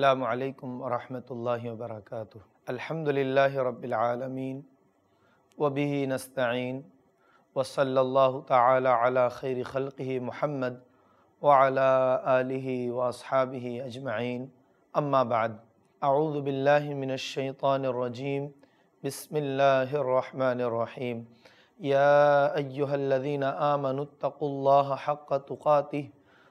अल्लाम वरहमल वर्क अलहमदिल्ला रबालमीन वबी नस्तीन वसल्ला ताली खैर खल्कि महमद वाला वसहाबी अजमाइन अम्माबाद आउज़बिल्लिमिनशैतरजीम बसमीम या अयुहल्लिन आमनतक़ल्ला हक़ तुक़ाती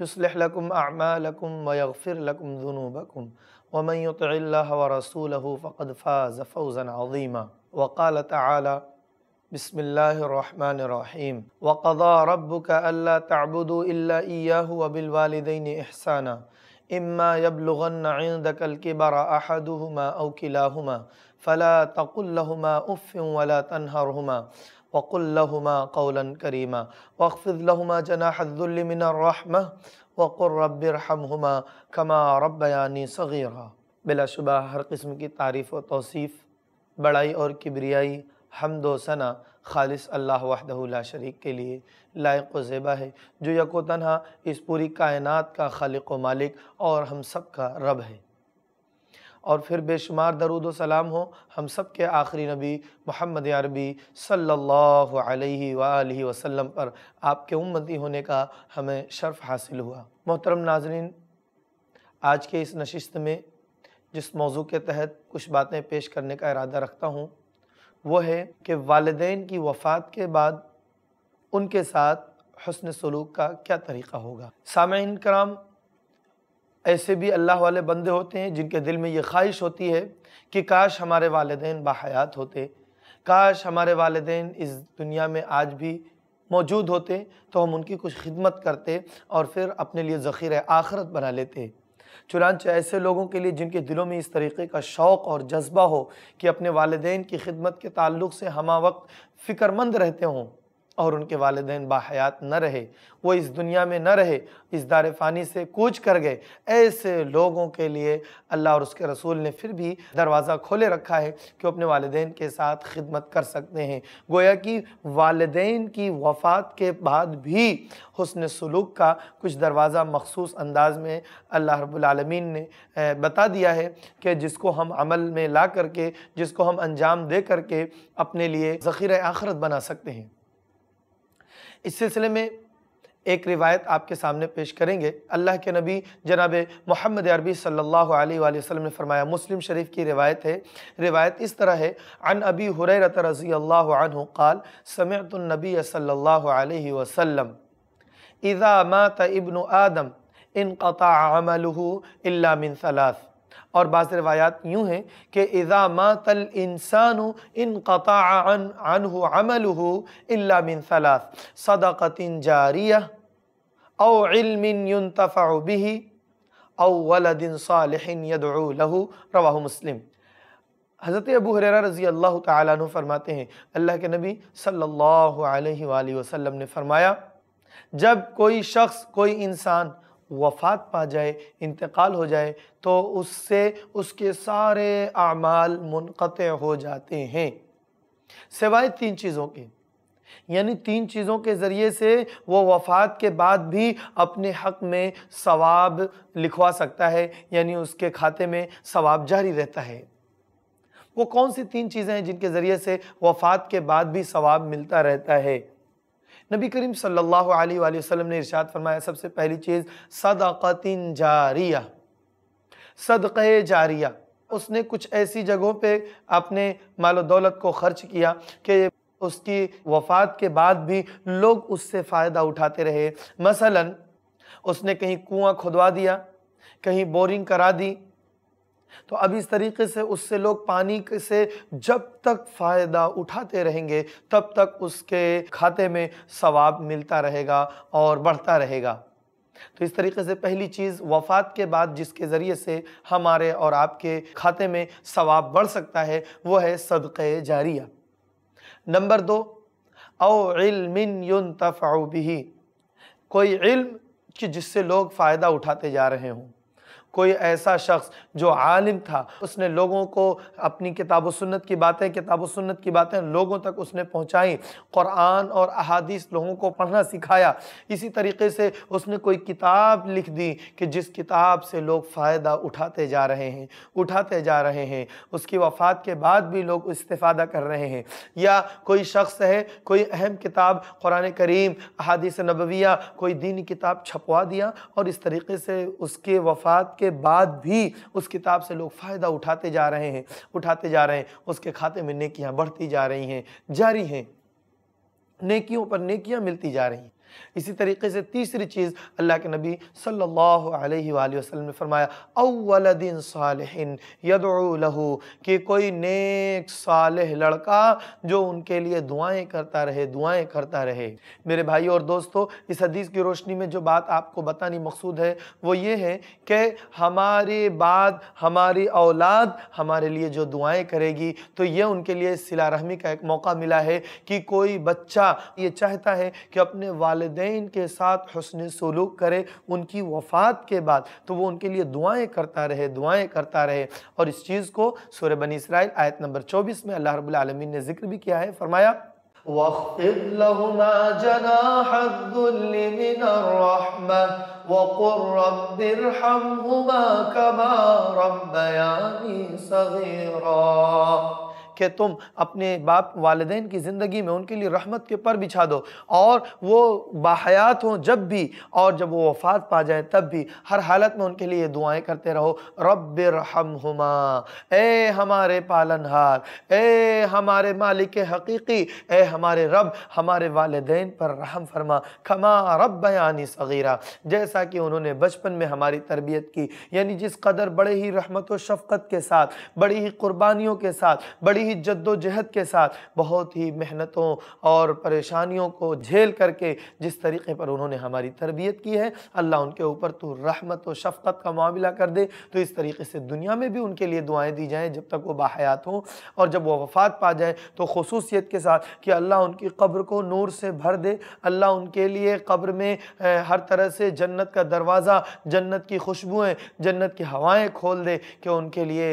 يصلح لكم أعمالكم ويغفر لكم ذنوبكم ومن يطع الله ورسوله فقد فاز فوزا عظيما وقال تعالى بسم الله الرحمن الرحيم وقضى ربك ألا تعبدوا إلا إياه وبالوالدين إحسانا إما يبلغن عندك الكبر أحدهما أو كلاهما فلا تقل لهما أف ولا تنهرهما वक़ुल्लहुमा कौलन करीमा वक़फ़िज़लहुमा जनाहदुल्मिन रहम वक़ुरबरहमा कमा रबयानी सग़ीरा बिलाशुबा हर किस्म की तारीफ़ व तोसीफ़ बड़ाई और किबरियाई हमदोसना दो खालिस अल्लाह वहदहुल्ला शरीक के लिए लायक ज़ेबा है जो यको तनहा इस पूरी कायनत का खालिक व मालिक और हम सब का रब है और फिर बेशुमार दरुद सलाम हो हम सब के आखिरी नबी मोहम्मद अरबी सल्लल्लाहु अलैहि वसल्लम पर आपके उम्मती होने का हमें शर्फ हासिल हुआ मोहतरम नाजरीन आज के इस नशिस्त में जिस मौजू के तहत कुछ बातें पेश करने का इरादा रखता हूँ वह है कि वालदे की वफ़ात के बाद उनके साथ हसन सलूक का क्या तरीक़ा होगा सामीन कराम ऐसे भी अल्लाह वाले बंदे होते हैं जिनके दिल में ये ख्वाहिश होती है कि काश हमारे वालदेन बाहयात होते काश हमारे वालदेन इस दुनिया में आज भी मौजूद होते तो हम उनकी कुछ खिदमत करते और फिर अपने लिए ज़ख़ीर आखरत बना लेते चुनानचे ऐसे लोगों के लिए जिनके दिलों में इस तरीके का शौक़ और जज्बा हो कि अपने वालदेन की खिदमत के ताल्लुक से हम वक्त फ़िक्रमंद रहते हों और उनके वालदेन बाहयात न रहे वो इस दुनिया में न रहे इस दार फ़ानी से कूच कर गए ऐसे लोगों के लिए अल्लाह और उसके रसूल ने फिर भी दरवाज़ा खोले रखा है कि वो अपने वालदेन के साथ खिदमत कर सकते हैं गोया कि वालदेन की वफ़ात के बाद भी हसन सलूक का कुछ दरवाज़ा मखसूस अंदाज में अल्लाह रबालमीन ने बता दिया है कि जिसको हम अमल में ला करके जिसको हम अंजाम दे करके अपने लिए ज़ख़ीर आखरत बना सकते हैं इस सिलसिले में एक रिवायत आपके सामने पेश करेंगे अल्लाह के नबी जनाब मोहम्मद अरबी सल्लल्लाहु अलैहि वसल्लम ने फरमाया मुस्लिम शरीफ की रिवायत है रिवायत इस तरह है अन अबी हुरैरत रज़ी अल्लाह काल समयतुलनबी सल्लल्लाहु अलैहि वसल्लम इज़ा मात इब्न आदम इन कता अमलहू इल्ला मिन सलास और बाज़ रवायात यूँ हैं कि इज़ा मातल इंसान इन कताअन हो अमल मिन सलास सदाक़तिन जारिया और इल्मिन तफ़ाबी अवलदिन सालहिन यदलहू रवा मुस्लिम हज़रत अबू हरेरा रज़ी अल्लाह तु फरमाते हैं अल्लाह के नबी सल्लल्लाहु अलैहि वसल्लम ने फरमाया जब कोई शख्स कोई इंसान वफात पा जाए इंतकाल हो जाए तो उससे उसके सारे अमाल मुनक़ हो जाते हैं सिवाय तीन चीज़ों के यानी तीन चीज़ों के ज़रिए से वो वफ़ात के बाद भी अपने हक़ में सवाब लिखवा सकता है यानी उसके खाते में सवाब जारी रहता है वो कौन सी तीन चीज़ें हैं जिनके ज़रिए से वफ़ात के बाद भी सवाब मिलता रहता है नबी करीम सल्लल्लाहु अलैहि वसल्लम ने इरशाद फरमाया सबसे पहली चीज़ सदाक़तिन जारिया सदक़े जारिया उसने कुछ ऐसी जगहों पे अपने मालो दौलत को खर्च किया कि उसकी वफात के बाद भी लोग उससे फ़ायदा उठाते रहे मसलन उसने कहीं कुआं खुदवा दिया कहीं बोरिंग करा दी तो अब इस तरीके से उससे लोग पानी से जब तक फ़ायदा उठाते रहेंगे तब तक उसके खाते में सवाब मिलता रहेगा और बढ़ता रहेगा तो इस तरीके से पहली चीज़ वफात के बाद जिसके ज़रिए से हमारे और आपके खाते में सवाब बढ़ सकता है वो है सदक़ जारिया नंबर दो अमिन तफ़ाउ भी कोई इल्म कि जिससे लोग फ़ायदा उठाते जा रहे हों कोई ऐसा शख्स जो आलिम था उसने लोगों को अपनी किताब सुन्नत की बातें किताब सुन्नत की बातें लोगों तक उसने पहुँचाई क़ुरान और अहादीस लोगों को पढ़ना सिखाया इसी तरीके से उसने कोई किताब लिख दी कि जिस किताब से लोग फ़ायदा उठाते जा रहे हैं उठाते जा रहे हैं उसकी वफ़ात के बाद भी लोग इस्तेफादा कर रहे हैं या कोई शख्स है कोई अहम किताब कुरान करीम अहादीस नबविया कोई दीनी किताब छपवा दिया और इस तरीके से उसके वफ़ात के बाद भी उस किताब से लोग फ़ायदा उठाते जा रहे हैं उठाते जा रहे हैं उसके खाते में नेकियाँ बढ़ती जा रही हैं जारी हैं नेकियों पर नेकियाँ मिलती जा रही हैं इसी तरीके से तीसरी चीज़ अल्लाह के नबी सल्लल्लाहु अलैहि वसल्लम ने फरमाया अव्वल दिन सालहिन यदू कि कोई नेक साल लड़का जो उनके लिए दुआएं करता रहे दुआएं करता रहे मेरे भाई और दोस्तों इस हदीस की रोशनी में जो बात आपको बतानी मकसूद है वो ये है कि हमारे बाद हमारी औलाद हमारे लिए जो दुआएँ करेगी तो ये उनके लिए सिला रहमी का एक मौका मिला है कि कोई बच्चा ये चाहता है कि अपने वाल वालदेन के साथ हसन सलूक करे उनकी वफ़ात के बाद तो वो उनके लिए दुआएं करता रहे दुआएं करता रहे और इस चीज़ को सूर्य बनी इसराइल आयत नंबर चौबीस में अल्लाह रबालमीन ने जिक्र भी किया है फरमाया واخفض لهما جناح الذل من الرحمة وقل رب ارحمهما كما ربياني صغيرا कि तुम अपने बाप वालदे की ज़िंदगी में उनके लिए रहमत के पर बिछा दो और वो बाहयात हों जब भी और जब वो वफात पा जाए तब भी हर हालत में उनके लिए दुआएं करते रहो रब रहम हुमा ए हमारे पालनहार ए हमारे मालिक हकीकी ए हमारे रब हमारे वालदेन पर रहम फरमा खमा रब बयानी सगीरा जैसा कि उन्होंने बचपन में हमारी तरबियत की यानी जिस कदर बड़े ही रहमत व शफ़क़त के साथ बड़ी ही कुर्बानियों के साथ बड़ी ही जद्दोजहद के साथ बहुत ही मेहनतों और परेशानियों को झेल करके जिस तरीके पर उन्होंने हमारी तरबियत की है अल्लाह उनके ऊपर तो रहमत और शफकत का मामला कर दे तो इस तरीके से दुनिया में भी उनके लिए दुआएँ दी जाएँ जब तक वो बाहयात हों और जब वो वफ़ात पा जाए तो खसूसियत के साथ कि अल्लाह उनकी कब्र को नूर से भर दे अल्लाह उनके लिए कब्र में हर तरह से जन्नत का दरवाज़ा जन्नत की खुशबुएँ जन्नत की हवाएँ खोल दे कि उनके लिए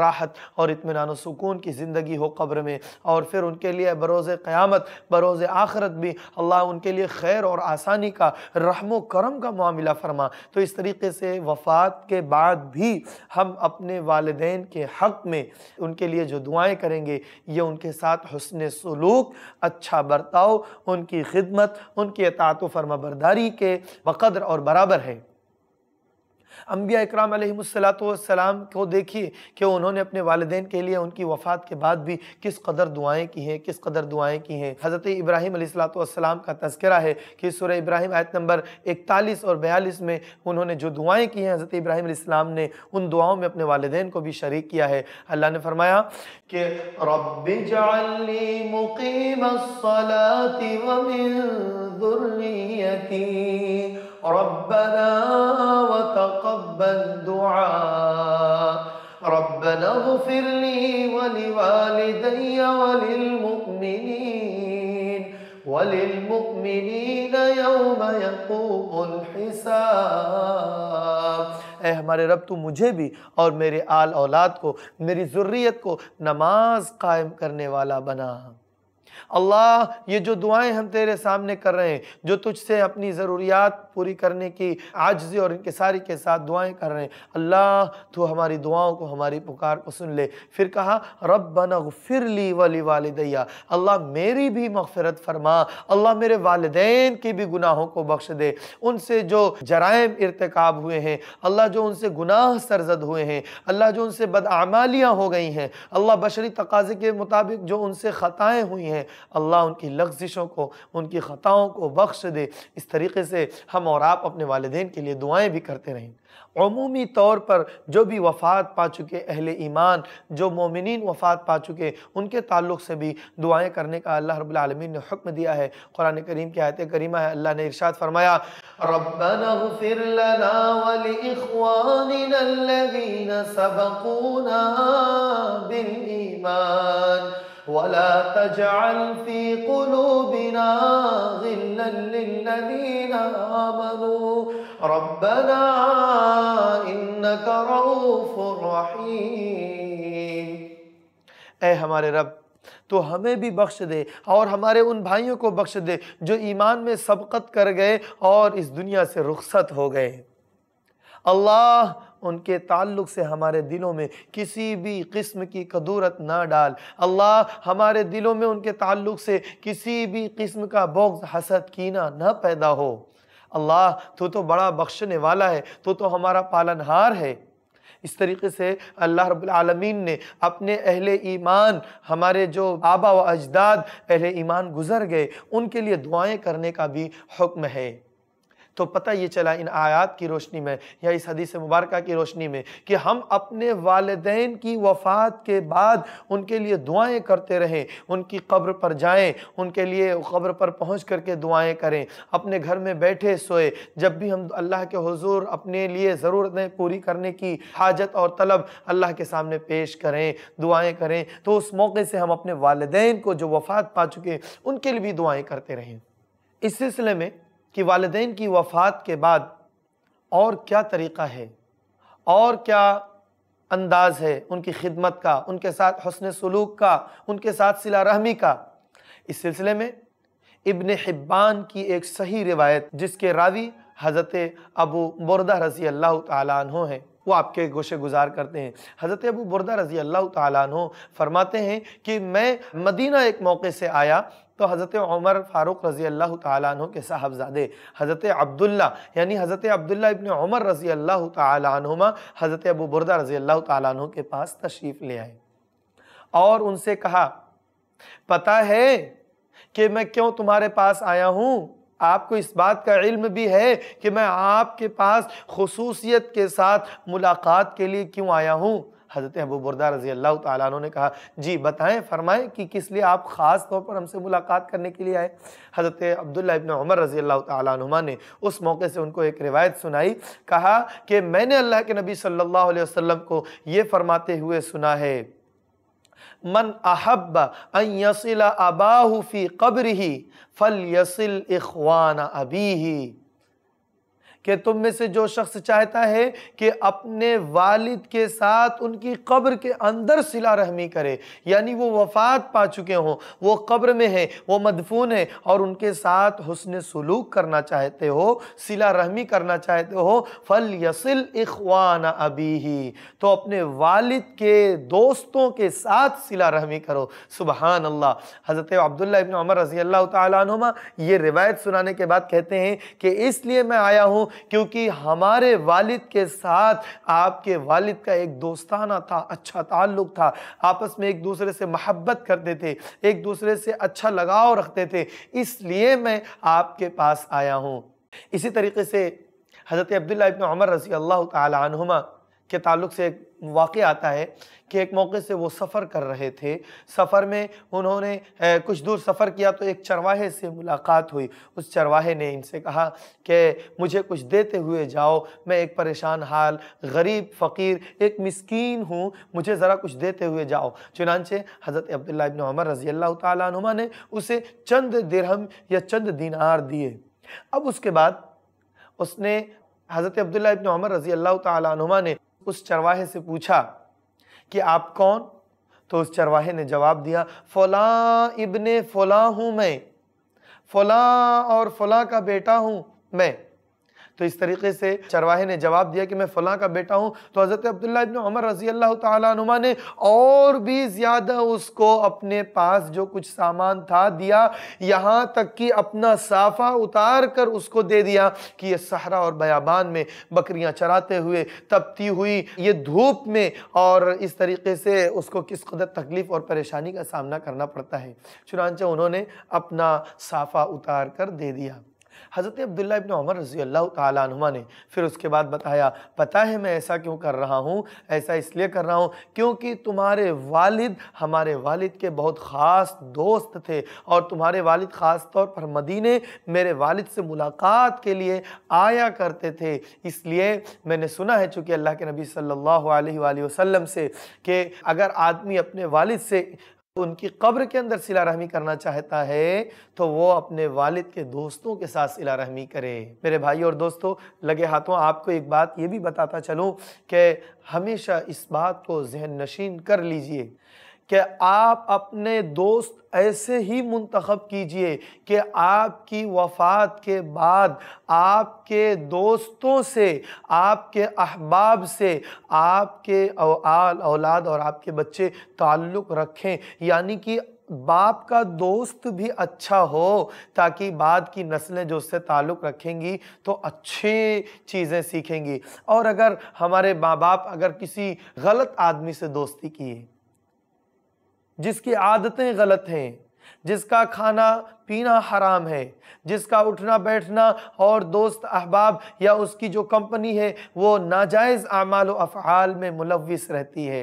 राहत और इतमान सुकून की ज़िंदगी ज़िंदगी हो कब्र में और फिर उनके लिए बरोज़ क़्यामत बरोज़ आखरत भी अल्लाह उनके लिए खैर और आसानी का रहम करम का मामला फरमा तो इस तरीके से वफ़ात के बाद भी हम अपने वालदेन के हक़ में उनके लिए जो दुआएँ करेंगे ये उनके साथ हसन सलूक अच्छा बर्ताव उनकी खिदमत उनकी अतात फरमाबरदारी बरदारी के बकद्र और बराबर है अम्बिया इक्राम सलाम को देखिए कि उन्होंने अपने वालदेन के लिए उनकी वफ़ात के बाद भी किस कदर दुआएं की हैं किस कदर दुआएं की हैं हज़रत इब्राहिम सलाम का तस्करा है कि सुर इब्राहिम आयत नंबर इकतालीस और बयालीस में उन्होंने जो दुआएं की हैं हज़रत इब्राहिम सलाम ने उन दुआओं में अपने वालदेन को भी शरीक किया है अल्लाह ने फरमाया कि रबी ربنا وتقبل دعاء ربنا اغفر لي ولوالدي وللمؤمنين وللمؤمنين يوم يقوم الحساب ए हमारे रब तू मुझे भी और मेरे आल औलाद को मेरी ज़ुर्रियत को नमाज कायम करने वाला बना अल्लाह ये जो दुआएं हम तेरे सामने कर रहे हैं जो तुझसे अपनी ज़रूरियात पूरी करने की आजजी और सारी के साथ दुआएं कर रहे हैं अल्लाह तो हमारी दुआओं को हमारी पुकार को सुन ले फिर कहा रब बना फिर ली वली वालदैया अल्लाह मेरी भी मफफरत फरमा अल्लाह मेरे वालदेन के भी गुनाहों को बख्श दे उनसे जो जराइम इरतकब हुए हैं अल्लाह जो उनसे गुनाह सरजद हुए हैं अल्लाह जो उनसे बदआमालियाँ हो गई हैं अल्लाह बशरी तकाजे के मुताबिक जो उनसे ख़ताएँ हुई हैं अल्लाह उनकी लफ्जिशों को उनकी ख़ताओं को बख्श दे इस तरीके से हम और आप अपने वालदेन के लिए दुआएं भी करते रहें अमूमी तौर पर जो भी वफ़ात पा चुके अहल ईमान जो मोमिन वफ़ात पा चुके उनके ताल्लुक से भी दुआएं करने का अल्लाह रबालमीन ने हुक्म दिया है कुरान करीम की आयत करीमा है अल्लाह ने इर्शाद फरमाया ईमान ولا تجعل في قلوبنا غلا للذين آمنوا ربنا إنك رؤوف رحيم اے हमारे رب तो हमें भी बख्श दे और हमारे उन भाइयों को बख्श दे जो ईमान में सबकत कर गए और इस दुनिया से रुखसत हो गए अल्लाह उनके ताल्लुक से हमारे दिलों में किसी भी किस्म की कदूरत ना डाल अल्लाह हमारे दिलों में उनके ताल्लुक से किसी भी किस्म का बोक्स हसद कीना ना पैदा हो अल्लाह तो तो बड़ा बख्शने वाला है तो तो हमारा पालनहार है इस तरीके से अल्लाह रबालमीन ने अपने अहले ईमान हमारे जो आबा व अजदाद अहले ईमान गुज़र गए उनके लिए दुआएं करने का भी हुक्म है तो पता ये चला इन आयात की रोशनी में या इस हदीस मुबारक की रोशनी में कि हम अपने वालदेन की वफ़ात के बाद उनके लिए दुआएं करते रहें उनकी कब्र पर जाएं उनके लिए कब्र पर पहुंच करके दुआएं करें अपने घर में बैठे सोए जब भी हम अल्लाह के हजूर अपने लिए ज़रूरतें पूरी करने की हाजत और तलब अल्लाह के सामने पेश करें दुआएँ करें तो उस मौके से हम अपने वालदेन को जो वफ़ात पा चुके उनके लिए भी दुआएँ करते रहें इस सिलसिले में कि वालदे की वफ़ात के बाद और क्या तरीक़ा है और क्या अंदाज़ है उनकी खिदमत का उनके साथ हसन सलूक का उनके साथ सिला रहमी का इस सिलसिले में इबन हिब्बान की एक सही रिवायत जिसके रावी हज़रत अबू बुरदा रजी अल्लाह तहों हैं वो आपके गोशे गुजार करते हैं हज़रत अबू बुरदा रज़ी अल्लाह तु फरमाते हैं कि मैं मदीना एक मौके से आया तो हज़रत उमर फ़ारूक रज़ी अल्लाह तु के साहबजादे हज़रत अब्दुल्ला यानी हज़रत अब्दुल्ला इबन उमर रज़ी अल्लाह तुमा हज़रत अबू बुरदा रज़ी अल्लाह तु के पास तशरीफ़ ले आए और उनसे कहा पता है कि मैं क्यों तुम्हारे पास आया हूँ आपको इस बात का इल्म भी है कि मैं आपके पास खसूसियत के साथ मुलाकात के लिए क्यों आया हूँ हज़रत अबू बुरदा रजी अल्लाह तु ने कहा जी बताएं फरमाएं कि किस लिए आप ख़ास तौर पर हमसे मुलाकात करने के लिए आए हज़रत अब्दुल्ला इबन उमर रजी अल्लाह तुमा ने उस मौके से उनको एक रिवायत सुनाई कहा कि मैंने अल्लाह के नबी सल्लल्लाहु अलैहि वसल्लम को ये फ़रमाते हुए सुना है मन अहब असिला अबाहफ़ी कब्र ही फ़ल यसिल इखवान अबी ही कि तुम में से जो शख्स चाहता है कि अपने वालिद के साथ उनकी कब्र के अंदर सिला रहमी करे यानी वो वफात पा चुके हों वो कब्र में है वो मदफून है और उनके साथ हुसन सलूक करना चाहते हो सिला रहमी करना चाहते हो फल यसिल इखवान अभी ही तो अपने वालिद के दोस्तों के साथ सिला रहमी करो सुबहान अल्लाह हज़रत अब्दुल्ला इबन अमर रजी अल्लाह तुम ये रिवायत सुनाने के बाद कहते हैं कि इसलिए मैं आया हूँ क्योंकि हमारे वालिद के साथ आपके वालिद का एक दोस्ताना था अच्छा ताल्लुक था आपस में एक दूसरे से महब्बत करते थे एक दूसरे से अच्छा लगाव रखते थे इसलिए मैं आपके पास आया हूँ इसी तरीके से हज़रत अब्दुल्ला इबन उमर रज़ी अल्लाह तुमा के ताल्लुक से एक वाक़ आता है कि एक मौके से वो सफ़र कर रहे थे सफ़र में उन्होंने कुछ दूर सफ़र किया तो एक चरवाहे से मुलाकात हुई उस चरवाहे ने इनसे कहा कि मुझे कुछ देते हुए जाओ मैं एक परेशान हाल गरीब फ़कीर एक मिसकीन हूँ मुझे ज़रा कुछ देते हुए जाओ चुनानचे हज़रत अब्दुल्ला इबन उमर रज़ी अल्लाह तुमा ने उसे चंद दिरहम या चंद दिनार दिए अब उसके बाद उसने हज़रत अब्दुल्ला इबन उमर रज़ी अल्लाह तुमा ने उस चरवाहे से पूछा कि आप कौन तो उस चरवाहे ने जवाब दिया फला इबन फला हूँ मैं फला और फला का बेटा हूँ मैं तो इस तरीके से चरवाहे ने जवाब दिया कि मैं फ़लाँ का बेटा हूँ तो हज़रत अब्दुल्ला इबन उमर रजी अल्लाह तुमा ने और भी ज़्यादा उसको अपने पास जो कुछ सामान था दिया यहाँ तक कि अपना साफ़ा उतार कर उसको दे दिया कि ये सहरा और बयाबान में बकरियाँ चराते हुए तपती हुई ये धूप में और इस तरीके से उसको किस कदर तकलीफ़ और परेशानी का सामना करना पड़ता है चुनानचे उन्होंने अपना साफ़ा उतार कर दे दिया हज़रत अब्दुल्ला इबन उमर रजी अल्लाह तुमा ने फिर उसके बाद बताया पता है मैं ऐसा क्यों कर रहा हूँ ऐसा इसलिए कर रहा हूँ क्योंकि तुम्हारे वालिद हमारे वालिद के बहुत ख़ास दोस्त थे और तुम्हारे वालिद ख़ास तौर पर मदीने मेरे वालिद से मुलाकात के लिए आया करते थे इसलिए मैंने सुना है चूँकि अल्लाह के नबी सल्लल्लाहु अलैहि वसल्लम से कि अगर आदमी अपने वालिद से उनकी कब्र के अंदर सिला रहमी करना चाहता है तो वो अपने वालिद के दोस्तों के साथ सिला रहमी करे मेरे भाई और दोस्तों लगे हाथों आपको एक बात ये भी बताता चलूँ कि हमेशा इस बात को जहन नशीन कर लीजिए कि आप अपने दोस्त ऐसे ही मंतखब कीजिए कि आपकी वफ़ात के बाद आपके दोस्तों से आपके अहबाब से आपके औलाद और आपके बच्चे ताल्लुक़ रखें यानी कि बाप का दोस्त भी अच्छा हो ताकि बाद की नस्लें जो उससे ताल्लुक़ रखेंगी तो अच्छे चीज़ें सीखेंगी और अगर हमारे माँ बाप अगर किसी गलत आदमी से दोस्ती किए जिसकी आदतें गलत हैं जिसका खाना पीना हराम है जिसका उठना बैठना और दोस्त अहबाब या उसकी जो कंपनी है वो नाजायज़ अमाल अफ़ाल में मुलविस रहती है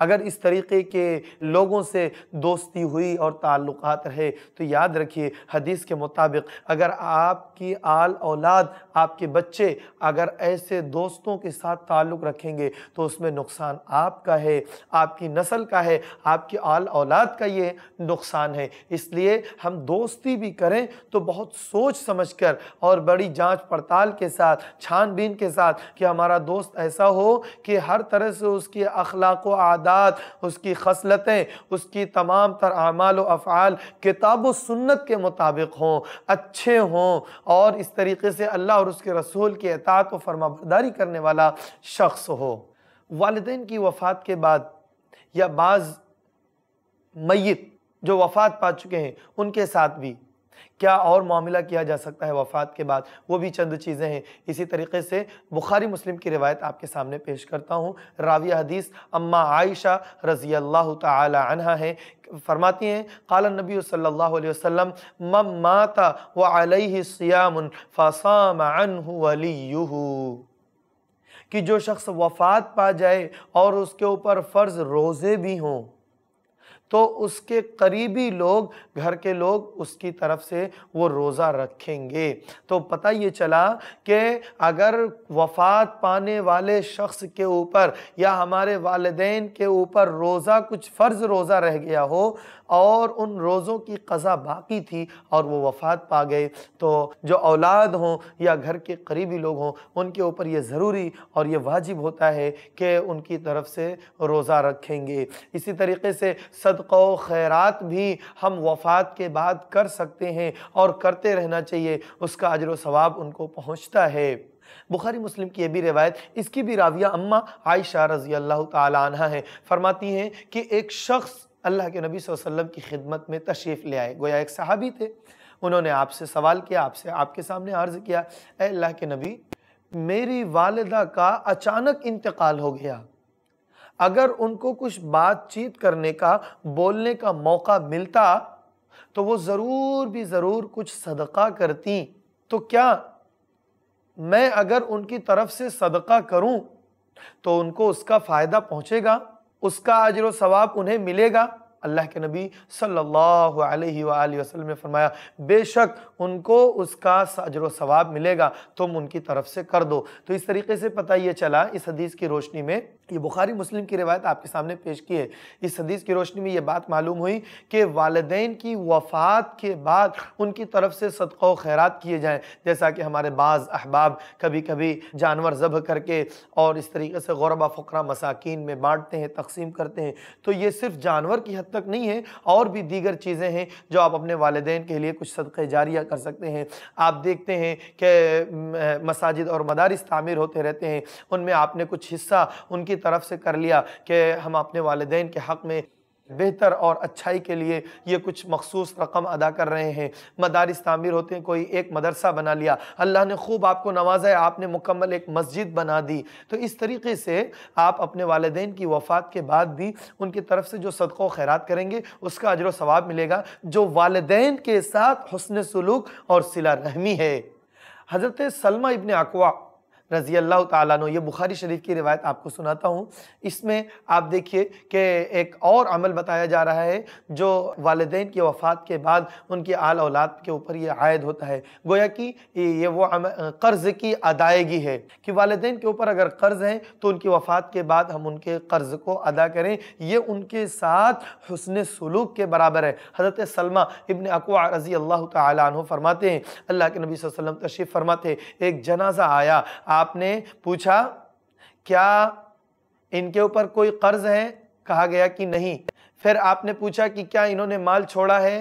अगर इस तरीके के लोगों से दोस्ती हुई और ताल्लुकात रहे तो याद रखिए हदीस के मुताबिक अगर आपकी आल औलाद आपके बच्चे अगर ऐसे दोस्तों के साथ ताल्लुक़ रखेंगे तो उसमें नुकसान आपका है आपकी नस्ल का है आपकी आल औलाद का ये नुकसान है इसलिए हम दोस्ती भी करें तो बहुत सोच समझ कर और बड़ी जांच पड़ताल के साथ छानबीन के साथ कि हमारा दोस्त ऐसा हो कि हर तरह से उसके अखलाक आदत आदात उसकी खसलतें उसकी तमाम तर आमाल अफ़ाल किताब सुन्नत के मुताबिक हों अच्छे हों और इस तरीके से अल्लाह और उसके रसूल की अतात व फरमाबरदारी करने वाला शख्स हो वालदेन की वफ़ात के बाद या बाज़ मैत जो वफ़ात पा चुके हैं उनके साथ भी क्या और मामला किया जा सकता है वफ़ात के बाद वो भी चंद चीज़ें हैं इसी तरीके से बुखारी मुस्लिम की रिवायत आपके सामने पेश करता हूँ राविया हदीस अम्मा आयशा रज़ी अल्लाह तहा है फरमाती हैं कल नबी सल्लल्लाहु अलैहि वसल्लम मम माता व अलैहि सियाम फसाम अनहु कि जो शख्स वफ़ात पा जाए और उसके ऊपर फ़र्ज़ रोज़े भी हों तो उसके करीबी लोग घर के लोग उसकी तरफ से वो रोज़ा रखेंगे तो पता ये चला कि अगर वफात पाने वाले शख्स के ऊपर या हमारे वालदेन के ऊपर रोज़ा कुछ फ़र्ज़ रोज़ा रह गया हो और उन रोज़ों की कज़ा बाकी थी और वो वफ़ात पा गए तो जो औलाद हों या घर के करीबी लोग हों उनके ऊपर ये ज़रूरी और ये वाजिब होता है कि उनकी तरफ से रोज़ा रखेंगे इसी तरीके से सदक़ खैरात भी हम वफ़ात के बाद कर सकते हैं और करते रहना चाहिए उसका अजर सवाब उनको पहुँचता है बुखारी मुस्लिम की यह भी रवायत इसकी भी राविया अम्मा आयशा रजी अल्लाह तह है फरमाती हैं कि एक शख्स अल्लाह के नबी वसल्लम की खिदमत में तशरीफ़ ले आए गोया एक सहाबी थे उन्होंने आपसे सवाल किया आपसे आपके सामने अर्ज़ किया अल्लाह के नबी मेरी वालदा का अचानक इंतकाल हो गया अगर उनको कुछ बातचीत करने का बोलने का मौका मिलता तो वो ज़रूर भी ज़रूर कुछ सदका करती तो क्या मैं अगर उनकी तरफ से सदका करूं तो उनको उसका फ़ायदा पहुंचेगा उसका अजर सवाब उन्हें मिलेगा अल्लाह के नबी सल्लल्लाहु अलैहि वसल्लम ने फरमाया बेशक उनको उसका अजर सवाब मिलेगा तुम उनकी तरफ से कर दो तो इस तरीके से पता ये चला इस हदीस की रोशनी में ये बुखारी मुस्लिम की रिवायत आपके सामने पेश की है इस हदीस की रोशनी में ये बात मालूम हुई कि वालदेन की वफ़ात के बाद उनकी तरफ से सदक़ खैरात किए जाएँ जैसा कि हमारे बाज़ अहबाब कभी कभी जानवर जब करके और इस तरीके से गौरबा फ़करा मसाकिन में बाँटते हैं तकसीम करते हैं तो ये सिर्फ जानवर की हद तक नहीं है और भी दीगर चीज़ें हैं जो आप अपने वालदेन के लिए कुछ सदक़े जारिया कर सकते हैं आप देखते हैं कि मसाजिद और मदारस तामीर होते रहते हैं उनमें आपने कुछ हिस्सा उनकी की तरफ से कर लिया कि हम अपने वाले के हक़ में बेहतर और अच्छाई के लिए ये कुछ मखसूस रकम अदा कर रहे हैं मदारस तमीर होते हैं कोई एक मदरसा बना लिया अल्लाह ने खूब आपको नवाजा है आपने मुकम्मल एक मस्जिद बना दी तो इस तरीके से आप अपने वालदेन की वफ़ात के बाद भी उनकी तरफ से जो सदक़ो खैरत करेंगे उसका अजर सवाब मिलेगा जो वालदेन के साथ हसन सलूक और सिला रहमी है हज़रत सलमा इबन अकवा रज़ी अल्लाह तु ये बुखारी शरीफ की रिवायत आपको सुनाता हूँ इसमें आप देखिए कि एक और अमल बताया जा रहा है जो वालदेन की वफ़ात के बाद उनकी आल औलाद के ऊपर ये आयद होता है गोया कि ये वो कर्ज़ की अदायगी है कि वालदेन के ऊपर अगर कर्ज़ हैं तो उनकी वफ़ात के बाद हम उनके कर्ज़ को अदा करें ये उनके साथ हसन सलूक के बराबर है हज़रत सलमा इबन अकवा रज़ी अल्लाह तु फरमाते हैं अल्लाह के नबी वसम तशरीफ़ फरमाते एक जनाजा आया आपने पूछा क्या इनके ऊपर कोई कर्ज है कहा गया कि नहीं फिर आपने पूछा कि क्या इन्होंने माल छोड़ा है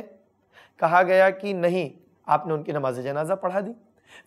कहा गया कि नहीं आपने उनकी नमाज जनाजा पढ़ा दी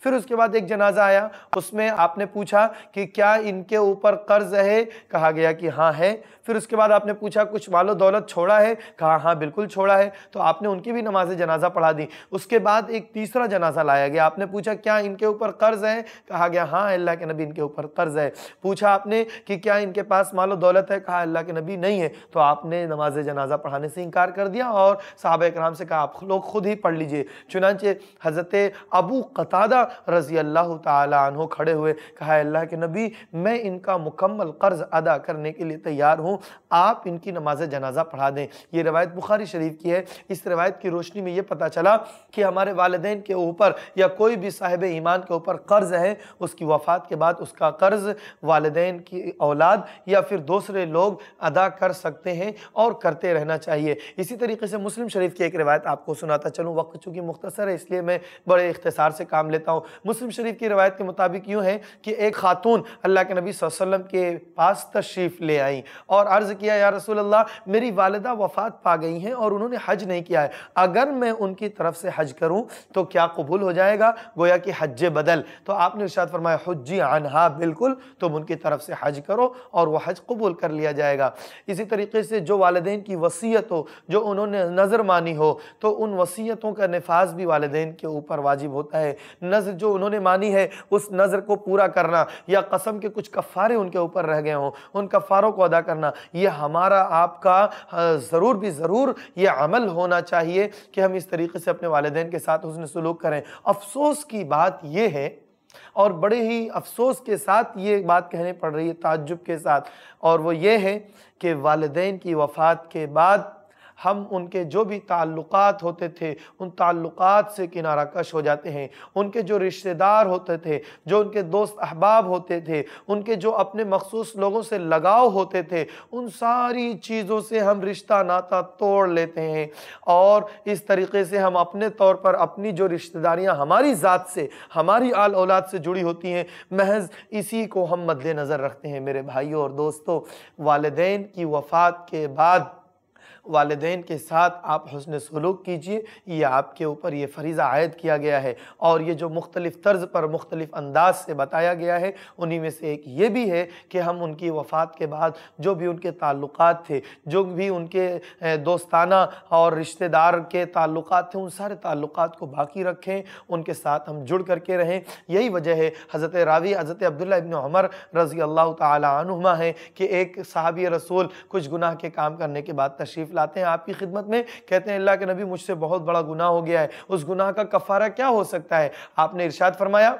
फिर उसके बाद एक जनाजा आया उसमें आपने पूछा कि क्या इनके ऊपर कर्ज है कहा गया कि हाँ है फिर उसके बाद आपने पूछा कुछ मालो दौलत छोड़ा है कहा हाँ बिल्कुल छोड़ा है तो आपने उनकी भी नमाज जनाजा पढ़ा दी उसके बाद एक तीसरा जनाजा लाया गया आपने पूछा क्या इनके ऊपर कर्ज है कहा गया हाँ अल्लाह के नबी इनके ऊपर कर्ज है पूछा आपने कि क्या इनके पास मालो दौलत है कहा अल्लाह के नबी नहीं है तो आपने नमाज जनाजा पढ़ाने से इनकार कर दिया और साहब कराम से कहा आप लोग खुद ही पढ़ लीजिए चुनाचे हज़रत अबू कतादा हददा रज़ी अल्लाह तु खड़े हुए कहा अल्लाह के नबी मैं इनका मुकम्मल कर्ज़ अदा करने के लिए तैयार हूँ आप इनकी नमाज जनाजा पढ़ा दें यह रवायत बुखारी शरीफ की है इस रवायत की रोशनी में यह पता चला कि हमारे वालदे के ऊपर या कोई भी साहिब ईमान के ऊपर कर्ज़ है उसकी वफ़ात के बाद उसका कर्ज़ वालदे की औलाद या फिर दूसरे लोग अदा कर सकते हैं और करते रहना चाहिए इसी तरीके से मुस्लिम शरीफ की एक रवायत आपको सुनाता चलूँ वक्त चूँकि मुख्तसर है इसलिए मैं बड़े इख्तसार से काम लेता देता हूँ मुस्लिम शरीफ की रवायत के मुताबिक यूँ है कि एक खातून अल्लाह के नबी वसल्लम के पास तशरीफ़ ले आई और अर्ज़ किया या रसूल अल्लाह मेरी वालदा वफ़ात पा गई हैं और उन्होंने हज नहीं किया है अगर मैं उनकी तरफ से हज करूँ तो क्या कबूल हो जाएगा गोया कि हज बदल तो आपने इर्शाद फरमाया हज्जी अनहा बिल्कुल तुम उनकी तरफ से हज करो और वह हज कबूल कर लिया जाएगा इसी तरीके से जो वालदेन की वसीयत हो जो उन्होंने नज़र मानी हो तो उन वसीयतों का नफाज भी वालदेन के ऊपर वाजिब होता है न नज़र जो उन्होंने मानी है उस नज़र को पूरा करना या कसम के कुछ कफ़ारे उनके ऊपर रह गए हों उन कफ़ारों को अदा करना यह हमारा आपका ज़रूर भी ज़रूर यह अमल होना चाहिए कि हम इस तरीके से अपने वाले के साथ उसने सलूक करें अफसोस की बात यह है और बड़े ही अफसोस के साथ ये बात कहने पड़ रही है ताज्जुब के साथ और वो ये है कि वालदेन की वफ़ात के बाद हम उनके जो भी ताल्लुक़ होते थे उन ताल्लुक़ से किनारा कश हो जाते हैं उनके जो रिश्तेदार होते थे जो उनके दोस्त अहबाब होते थे उनके जो अपने मखसूस लोगों से लगाव होते थे उन सारी चीज़ों से हम रिश्ता नाता तोड़ लेते हैं और इस तरीके से हम अपने तौर पर अपनी जो रिश्तेदारियाँ हमारी ज़ात से हमारी आल औलाद से जुड़ी होती हैं महज इसी को हम मद्दनज़र रखते हैं मेरे भाइयों और दोस्तों वालदेन की वफ़ात के बाद वालदे के साथ आप हसन सलूक कीजिए ये आपके ऊपर ये फरीज़ा आयद किया गया है और ये जो मुख्तलिफ़ तर्ज पर मुख्तलिफ़ अंदाज से बताया गया है उन्हीं में से एक ये भी है कि हम उनकी वफ़ात के बाद जो भी उनके ताल्लुक थे जो भी उनके दोस्ताना और रिश्तेदार के ताल्लुक थे उन सारे ताल्लुक को बाकी रखें उनके साथ हम जुड़ करके रहें यही वजह है हज़रत रावी हज़रत अब्दुल्ला इबन अमर रज़ी अल्लाह तुमा है कि एक सहाबी रसूल कुछ गुनाह के काम करने के बाद तशरीफ़ लाते हैं आपकी खिदमत में कहते हैं अल्लाह के नबी मुझसे बहुत बड़ा गुनाह हो गया है उस गुनाह का कफारा क्या हो सकता है आपने इर्शाद फरमाया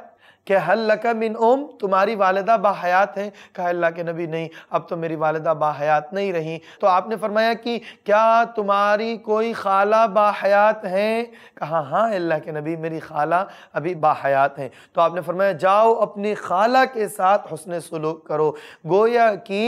कि हल्ला मिन ओम तुम्हारी वालदा बाहयात है कहा अल्लाह के नबी नहीं अब तो मेरी वालदा बाहयात नहीं रही तो आपने फरमाया कि क्या तुम्हारी कोई खाला बाहयात हैं कहा हाँ अल्लाह के नबी मेरी खाला अभी बाहयात हैं तो आपने फरमाया जाओ अपनी खाला के साथ हसन सलूक करो गोया कि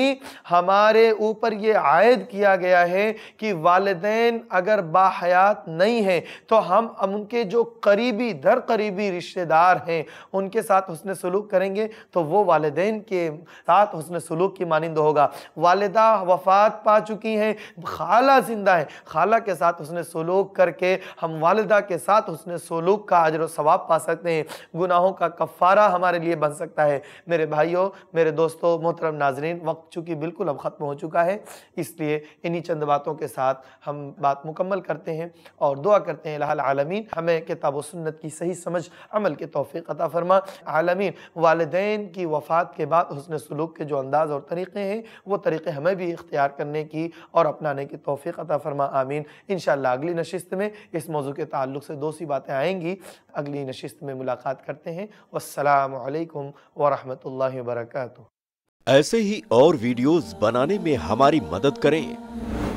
हमारे ऊपर ये आयद किया गया है कि वालदेन अगर बाहयात नहीं हैं तो हम उनके जो करीबी दर करीबी रिश्तेदार हैं उनके साथ हसन सलूक करेंगे तो वो वालदेन के साथ हसन सलूक की मानंद होगा वालदा वफात पा चुकी हैं खाला जिंदा है खाला के साथ हसन सलूक करके हम वालदा के साथ हसन सलूक का अजर वाब पा सकते हैं गुनाहों का कफ़ारा हमारे लिए बन सकता है मेरे भाइयों मेरे दोस्तों मोहतरम नाजरीन वक्त चूँकि बिल्कुल अब ख़त्म हो चुका है इसलिए इन्हीं चंद बातों के साथ हम बात मुकम्मल करते हैं और दुआ करते हैं लाल आलमीन हमें किताब सुन्नत की सही समझ अमल के तोफ़ी अता फरमा आलमीन वालदेन की वफ़ात के बाद हसन सलूक के जो अंदाज़ और तरीक़े हैं वो तरीक़े हमें भी इख्तियार करने की और अपनाने की तोफ़ी अता फरमा आमीन इन अगली नशस्त में इस मौजू के ताल्लुक से दो सी बातें आएँगी अगली नशस्त में मुलाकात करते हैं वालकम वरहमल वर्क ऐसे ही और वीडियोज़ बनाने में हमारी मदद करें